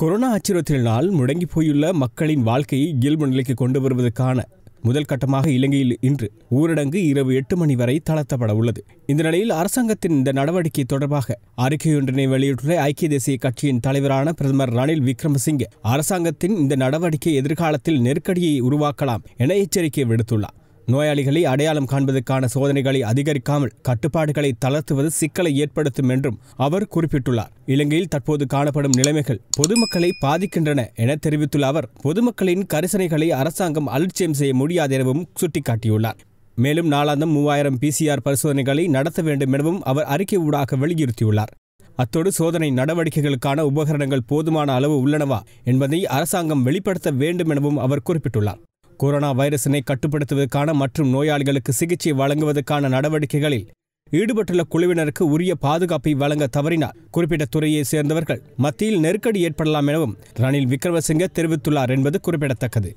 corona அச்சுறுத்தலினால் முடங்கி போயுள்ள மக்களின் வாழ்க்கையை இயல்பு நிலைக்கு கொண்டு வருவதற்கான முதல் கட்டமாக இலங்கையில் இன்று ஊரடங்கு இரவு எட்டு மணி வரை தளர்த்தப்பட உள்ளது இந்த நிலையில் அரசாங்கத்தின் இந்த நடவடிக்கை தொடர்பாக அறிக்கையொன்றினை வெளியிட்டுள்ள ஐக்கிய தேசிய கட்சியின் தலைவரான பிரதமர் ரணில் விக்ரமசிங்கே அரசாங்கத்தின் இந்த நடவடிக்கை எதிர்காலத்தில் நெருக்கடியை உருவாக்கலாம் என எச்சரிக்கை விடுத்துள்ளார் நோயாளிகளை அடையாளம் காண்பதற்கான சோதனைகளை அதிகரிக்காமல் கட்டுப்பாடுகளை தளர்த்துவது சிக்கலை ஏற்படுத்தும் என்றும் அவர் குறிப்பிட்டுள்ளார் இலங்கையில் தற்போது காணப்படும் நிலைமைகள் பொதுமக்களை பாதிக்கின்றன என தெரிவித்துள்ள அவர் பொதுமக்களின் கரிசனைகளை அரசாங்கம் அலட்சியம் செய்ய முடியாது எனவும் சுட்டிக்காட்டியுள்ளார் மேலும் நாளாந்தம் மூவாயிரம் பிசிஆர் பரிசோதனைகளை நடத்த வேண்டும் எனவும் அவர் அறிக்கை ஊடாக வலியுறுத்தியுள்ளார் அத்தோடு சோதனை நடவடிக்கைகளுக்கான உபகரணங்கள் போதுமான அளவு உள்ளனவா என்பதை அரசாங்கம் வெளிப்படுத்த வேண்டும் எனவும் அவர் குறிப்பிட்டுள்ளார் கொரோனா வைரசினை கட்டுப்படுத்துவதற்கான மற்றும் நோயாளிகளுக்கு சிகிச்சை வழங்குவதற்கான நடவடிக்கைகளில் ஈடுபட்டுள்ள குழுவினருக்கு உரிய பாதுகாப்பை வழங்க தவறினார் குறிப்பிட்ட துறையை சேர்ந்தவர்கள் மத்தியில் நெருக்கடி ஏற்படலாம் எனவும் ரணில் விக்ரமசிங்க தெரிவித்துள்ளார் என்பது குறிப்பிடத்தக்கது